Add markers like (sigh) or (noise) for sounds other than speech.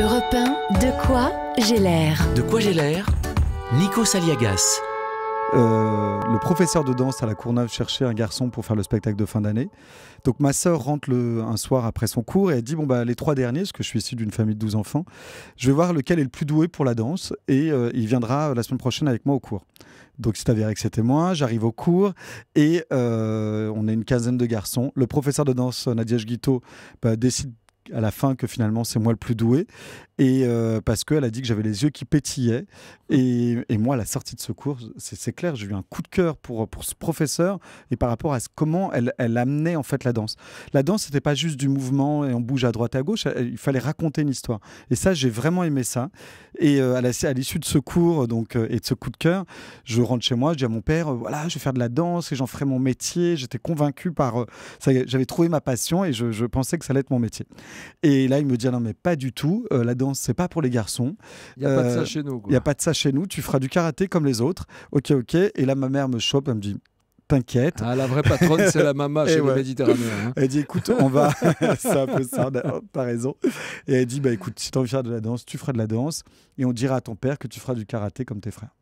Europe de quoi j'ai l'air De quoi j'ai l'air Nico Saliagas. Euh, le professeur de danse à la Courneuve cherchait un garçon pour faire le spectacle de fin d'année. Donc ma sœur rentre le, un soir après son cours et elle dit bon bah les trois derniers, parce que je suis issu d'une famille de 12 enfants, je vais voir lequel est le plus doué pour la danse et euh, il viendra la semaine prochaine avec moi au cours. Donc c'est à dire que c'était moi, j'arrive au cours et euh, on est une quinzaine de garçons. Le professeur de danse Nadia Guito bah, décide à la fin que finalement c'est moi le plus doué et euh, parce qu'elle a dit que j'avais les yeux qui pétillaient et, et moi à la sortie de ce cours c'est clair j'ai eu un coup de cœur pour, pour ce professeur et par rapport à comment elle, elle, amenait en fait la danse la danse c'était pas juste du mouvement et on bouge à droite à gauche il fallait raconter une histoire et ça j'ai vraiment aimé ça et euh, à l'issue de ce cours donc euh, et de ce coup de cœur je rentre chez moi je dis à mon père voilà je vais faire de la danse et j'en ferai mon métier j'étais convaincu par j'avais trouvé ma passion et je, je pensais que ça allait être mon métier et là, il me dit, ah non, mais pas du tout. Euh, la danse, c'est pas pour les garçons. Il n'y a pas de ça euh, chez nous. Il n'y a pas de ça chez nous. Tu feras du karaté comme les autres. Ok, ok. Et là, ma mère me chope, elle me dit, t'inquiète. Ah, la vraie patronne, c'est la (laughs) maman chez hein. Elle dit, écoute, on va. (laughs) (laughs) c'est un peu ça, oh, t'as raison. Et elle dit, bah écoute, si t'as envie de faire de la danse, tu feras de la danse. Et on dira à ton père que tu feras du karaté comme tes frères.